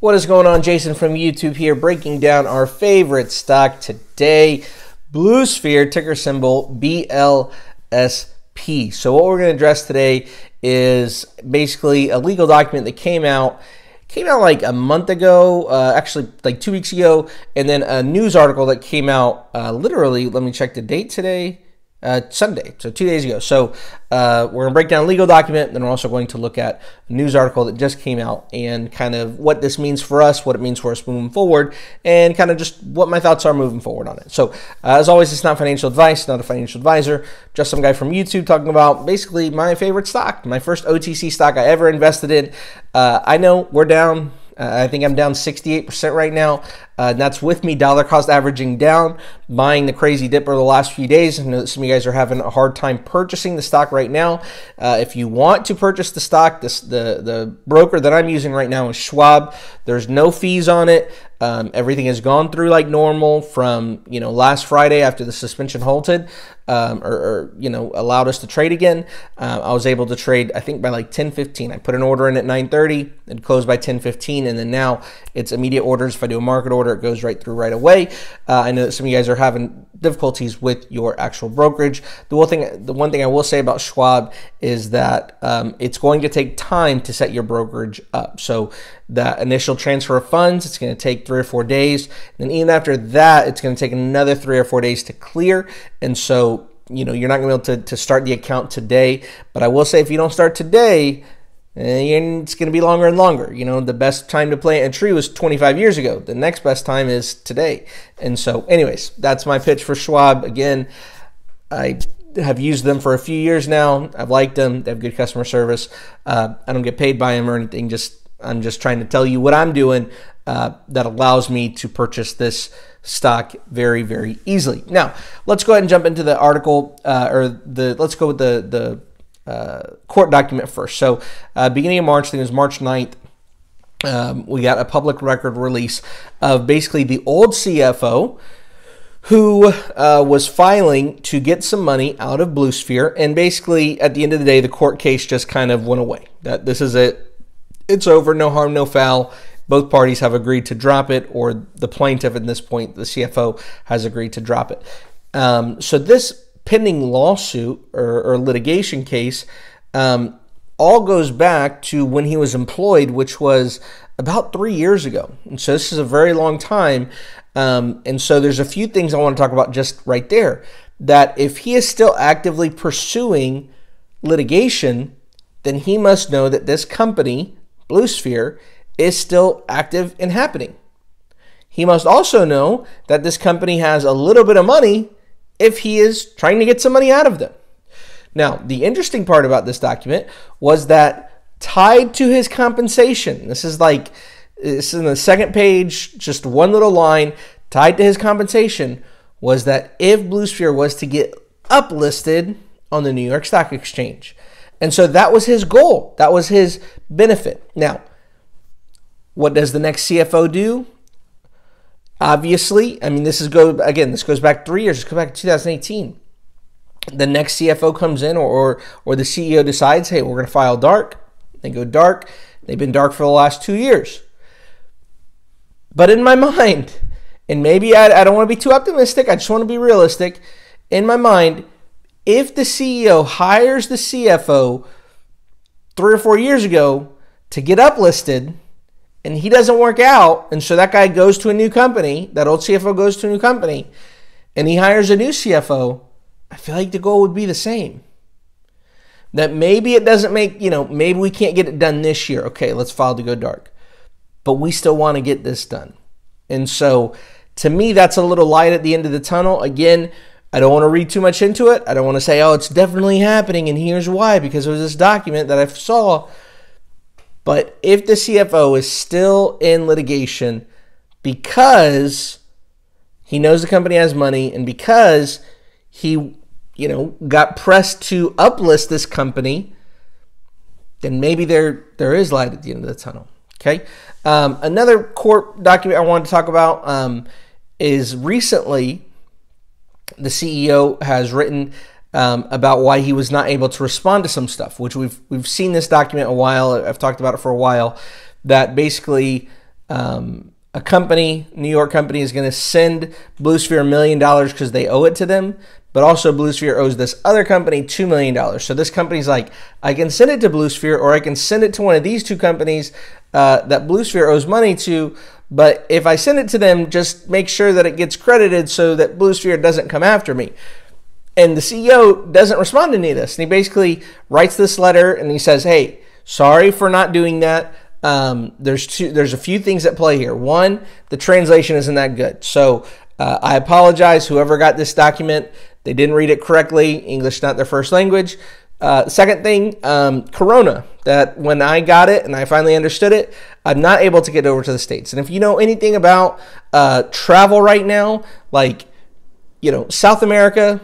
What is going on? Jason from YouTube here, breaking down our favorite stock today Blue Sphere, ticker symbol BLSP. So, what we're going to address today is basically a legal document that came out. Came out like a month ago, uh, actually like two weeks ago, and then a news article that came out uh, literally. Let me check the date today uh, Sunday, so two days ago. So uh, we're going to break down a legal document, then we're also going to look at a news article that just came out and kind of what this means for us, what it means for us moving forward, and kind of just what my thoughts are moving forward on it. So uh, as always, it's not financial advice, not a financial advisor, just some guy from YouTube talking about basically my favorite stock, my first OTC stock I ever invested in. Uh, I know we're down. Uh, I think I'm down 68% right now. Uh, and that's with me dollar cost averaging down buying the crazy dip over the last few days. I know some of you guys are having a hard time purchasing the stock right now. Uh, if you want to purchase the stock, this, the, the broker that I'm using right now is Schwab. There's no fees on it. Um, everything has gone through like normal from you know last Friday after the suspension halted um, or, or, you know allowed us to trade again. Uh, I was able to trade I think by like 10:15. I put an order in at 9:30 and closed by 10:15, and then now it's immediate orders. If I do a market order, it goes right through right away. Uh, I know that some of you guys are having difficulties with your actual brokerage. The one thing, the one thing I will say about Schwab is that um, it's going to take time to set your brokerage up. So that initial transfer of funds, it's going to take three or four days. And then even after that, it's going to take another three or four days to clear. And so you know you're not going to be able to, to start the account today. But I will say if you don't start today Eh, and it's going to be longer and longer. You know, the best time to plant a tree was 25 years ago. The next best time is today. And so, anyways, that's my pitch for Schwab. Again, I have used them for a few years now. I've liked them. They have good customer service. Uh, I don't get paid by them or anything. Just I'm just trying to tell you what I'm doing uh, that allows me to purchase this stock very, very easily. Now, let's go ahead and jump into the article uh, or the let's go with the the uh, court document first. So, uh, beginning of March, I think it was March 9th, um, we got a public record release of basically the old CFO who uh, was filing to get some money out of Blue Sphere, and basically at the end of the day, the court case just kind of went away. That this is it, it's over, no harm, no foul. Both parties have agreed to drop it, or the plaintiff at this point, the CFO, has agreed to drop it. Um, so this pending lawsuit or, or litigation case um, all goes back to when he was employed, which was about three years ago. And so this is a very long time. Um, and so there's a few things I want to talk about just right there. That if he is still actively pursuing litigation, then he must know that this company, Blue Sphere, is still active and happening. He must also know that this company has a little bit of money if he is trying to get some money out of them. Now, the interesting part about this document was that tied to his compensation, this is like, this is in the second page, just one little line, tied to his compensation was that if Blue Sphere was to get uplisted on the New York Stock Exchange. And so that was his goal, that was his benefit. Now, what does the next CFO do? Obviously, I mean, this is go again. This goes back three years. This back to 2018. The next CFO comes in, or or, or the CEO decides, hey, we're going to file dark. They go dark. They've been dark for the last two years. But in my mind, and maybe I, I don't want to be too optimistic. I just want to be realistic. In my mind, if the CEO hires the CFO three or four years ago to get uplisted and he doesn't work out, and so that guy goes to a new company, that old CFO goes to a new company, and he hires a new CFO, I feel like the goal would be the same. That maybe it doesn't make, you know, maybe we can't get it done this year. Okay, let's file to go dark. But we still want to get this done. And so to me, that's a little light at the end of the tunnel. Again, I don't want to read too much into it. I don't want to say, oh, it's definitely happening, and here's why, because it was this document that I saw but if the CFO is still in litigation because he knows the company has money and because he, you know, got pressed to uplist this company, then maybe there there is light at the end of the tunnel. Okay. Um, another court document I wanted to talk about um, is recently the CEO has written um, about why he was not able to respond to some stuff, which we've we've seen this document a while. I've talked about it for a while. That basically um, a company, New York company, is going to send Bluesphere a million dollars because they owe it to them. But also, Bluesphere owes this other company $2 million. So, this company's like, I can send it to Bluesphere or I can send it to one of these two companies uh, that Bluesphere owes money to. But if I send it to them, just make sure that it gets credited so that Bluesphere doesn't come after me. And the CEO doesn't respond to any of this. And he basically writes this letter and he says, Hey, sorry for not doing that. Um, there's two, there's a few things at play here. One, the translation isn't that good. So uh, I apologize. Whoever got this document, they didn't read it correctly. English not their first language. Uh, second thing, um, Corona. That when I got it and I finally understood it, I'm not able to get over to the states. And if you know anything about uh, travel right now, like you know South America,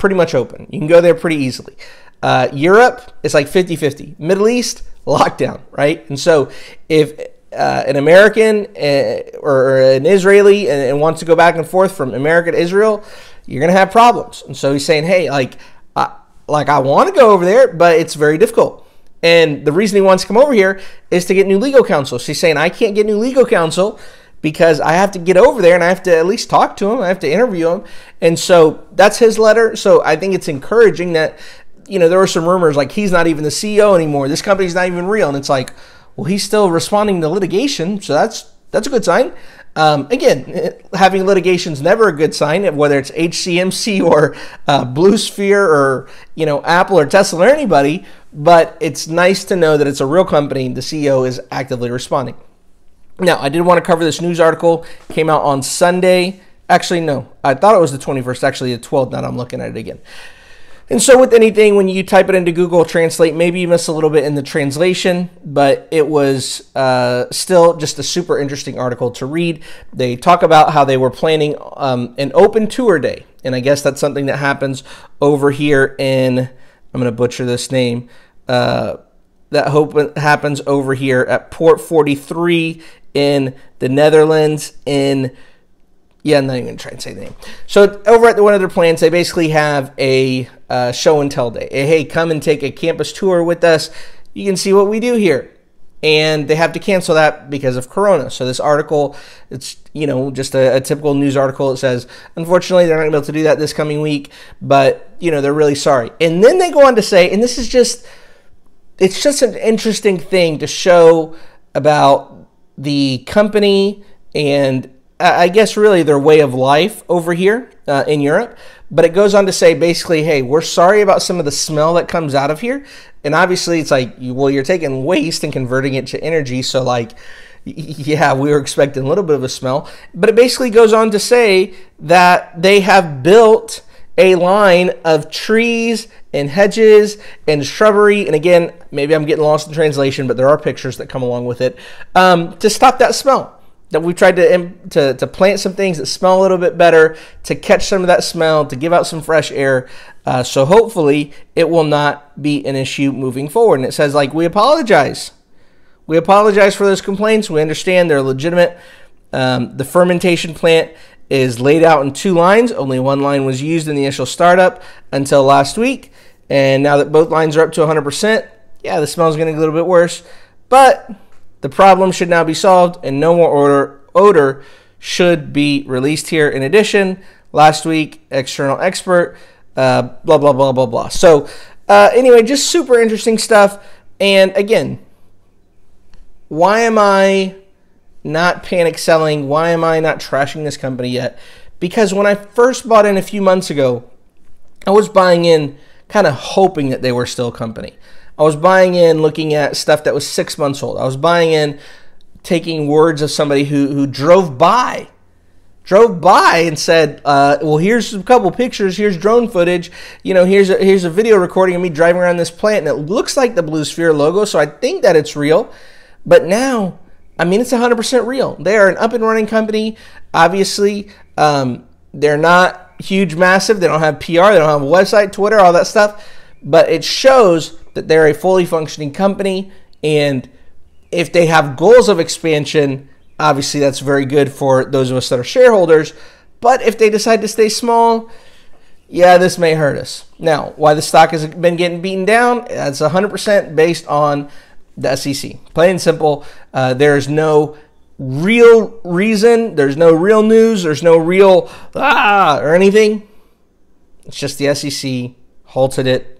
pretty much open. You can go there pretty easily. Uh, Europe, it's like 50 50. Middle East, lockdown, right? And so if uh, an American uh, or an Israeli uh, and, wants to go back and forth from America to Israel, you're going to have problems. And so he's saying, hey, like, I, like I want to go over there, but it's very difficult. And the reason he wants to come over here is to get new legal counsel. She's he's saying, I can't get new legal counsel because I have to get over there and I have to at least talk to him. I have to interview him. And so that's his letter. So I think it's encouraging that, you know, there were some rumors like he's not even the CEO anymore. This company's not even real. And it's like, well, he's still responding to litigation. So that's, that's a good sign. Um, again, having litigation is never a good sign, whether it's HCMC or uh, Blue Sphere or you know Apple or Tesla or anybody. But it's nice to know that it's a real company. The CEO is actively responding. Now, I did want to cover this news article. Came out on Sunday. Actually, no. I thought it was the 21st. Actually, the 12th. Now I'm looking at it again. And so, with anything, when you type it into Google Translate, maybe you miss a little bit in the translation, but it was uh, still just a super interesting article to read. They talk about how they were planning um, an open tour day. And I guess that's something that happens over here in, I'm going to butcher this name. Uh, that hope happens over here at Port 43 in the Netherlands, in yeah, I'm not even going to try and say the name. So over at the one of their plans, they basically have a uh, show and tell day. hey, come and take a campus tour with us. You can see what we do here. And they have to cancel that because of Corona. So this article, it's you know just a, a typical news article. It says unfortunately they're not going to be able to do that this coming week, but you know they're really sorry. And then they go on to say, and this is just, it's just an interesting thing to show about the company and I guess really their way of life over here uh, in Europe. But it goes on to say basically, hey, we're sorry about some of the smell that comes out of here. And obviously, it's like, well, you're taking waste and converting it to energy. So, like, yeah, we were expecting a little bit of a smell. But it basically goes on to say that they have built a line of trees and hedges and shrubbery. And again, maybe I'm getting lost in translation, but there are pictures that come along with it um, to stop that smell. That we tried to, to, to plant some things that smell a little bit better, to catch some of that smell, to give out some fresh air. Uh, so hopefully it will not be an issue moving forward. And it says, like, we apologize. We apologize for those complaints. We understand they're legitimate. Um, the fermentation plant is laid out in two lines. Only one line was used in the initial startup until last week. And now that both lines are up to 100%, yeah, the smell is getting a little bit worse. But the problem should now be solved and no more odor, odor should be released here. In addition, last week, external expert, uh, blah, blah, blah, blah, blah. So uh, anyway, just super interesting stuff. And again, why am I not panic selling? Why am I not trashing this company yet? Because when I first bought in a few months ago, I was buying in – kind of hoping that they were still company. I was buying in looking at stuff that was six months old. I was buying in taking words of somebody who, who drove by, drove by and said, uh, well, here's a couple pictures, here's drone footage, you know, here's a, here's a video recording of me driving around this plant, and it looks like the Blue Sphere logo, so I think that it's real. But now, I mean, it's 100% real. They are an up and running company. Obviously, um, they're not huge, massive. They don't have PR. They don't have a website, Twitter, all that stuff. But it shows that they're a fully functioning company. And if they have goals of expansion, obviously that's very good for those of us that are shareholders. But if they decide to stay small, yeah, this may hurt us. Now, why the stock has been getting beaten down, that's 100% based on the SEC. Plain and simple, uh, there is no real reason. There's no real news. There's no real ah or anything. It's just the SEC halted it.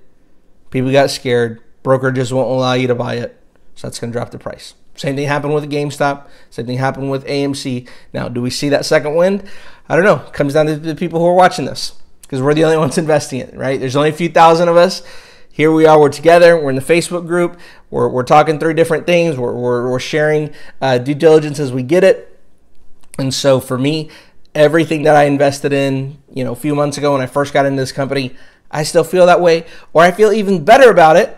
People got scared. Brokerages won't allow you to buy it. So that's going to drop the price. Same thing happened with GameStop. Same thing happened with AMC. Now, do we see that second wind? I don't know. It comes down to the people who are watching this because we're the only ones investing it, right? There's only a few thousand of us. Here we are. We're together. We're in the Facebook group. We're, we're talking three different things. We're, we're, we're sharing uh, due diligence as we get it. And so for me, everything that I invested in, you know, a few months ago when I first got into this company, I still feel that way, or I feel even better about it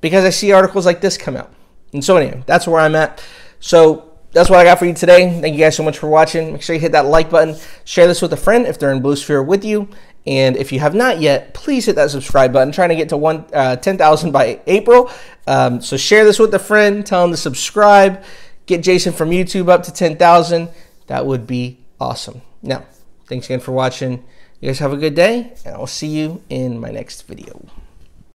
because I see articles like this come out. And so, anyway, that's where I'm at. So, that's what I got for you today. Thank you guys so much for watching. Make sure you hit that like button. Share this with a friend if they're in Blue Sphere with you. And if you have not yet, please hit that subscribe button. I'm trying to get to one uh, 10,000 by April. Um, so share this with a friend. Tell them to subscribe. Get Jason from YouTube up to 10,000. That would be awesome. Now, thanks again for watching. You guys have a good day, and I'll see you in my next video.